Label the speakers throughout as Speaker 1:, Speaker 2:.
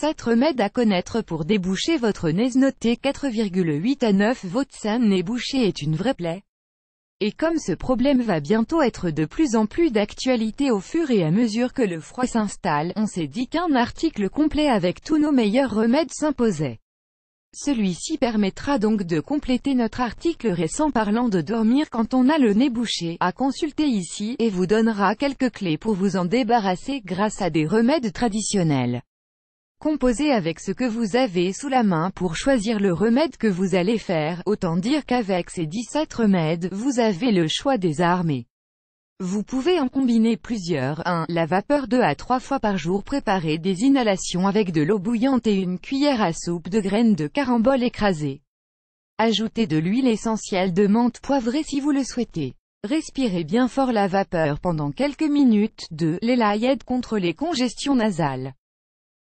Speaker 1: 7 remèdes à connaître pour déboucher votre nez noté 4,8 à 9 Votre nez bouché est une vraie plaie. Et comme ce problème va bientôt être de plus en plus d'actualité au fur et à mesure que le froid s'installe, on s'est dit qu'un article complet avec tous nos meilleurs remèdes s'imposait. Celui-ci permettra donc de compléter notre article récent parlant de dormir quand on a le nez bouché, à consulter ici, et vous donnera quelques clés pour vous en débarrasser grâce à des remèdes traditionnels. Composez avec ce que vous avez sous la main pour choisir le remède que vous allez faire, autant dire qu'avec ces 17 remèdes, vous avez le choix des armées. Vous pouvez en combiner plusieurs, 1. La vapeur 2 à 3 fois par jour Préparez des inhalations avec de l'eau bouillante et une cuillère à soupe de graines de carambole écrasées. Ajoutez de l'huile essentielle de menthe poivrée si vous le souhaitez. Respirez bien fort la vapeur pendant quelques minutes. 2. Les aide contre les congestions nasales.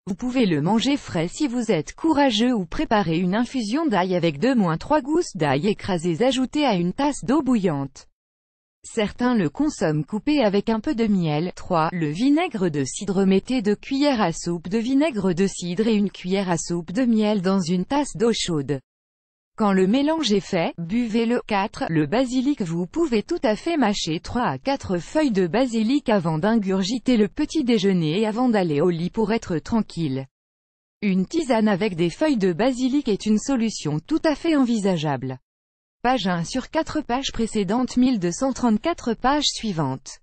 Speaker 1: Vous pouvez le manger frais si vous êtes courageux ou préparer une infusion d'ail avec 2-3 gousses d'ail écrasées ajoutées à une tasse d'eau bouillante. Certains le consomment coupé avec un peu de miel. 3. Le vinaigre de cidre Mettez 2 cuillères à soupe de vinaigre de cidre et une cuillère à soupe de miel dans une tasse d'eau chaude. Quand le mélange est fait, buvez-le. 4. Le basilic Vous pouvez tout à fait mâcher 3 à 4 feuilles de basilic avant d'ingurgiter le petit déjeuner et avant d'aller au lit pour être tranquille. Une tisane avec des feuilles de basilic est une solution tout à fait envisageable. Page 1 sur 4 pages précédentes 1234 pages suivantes.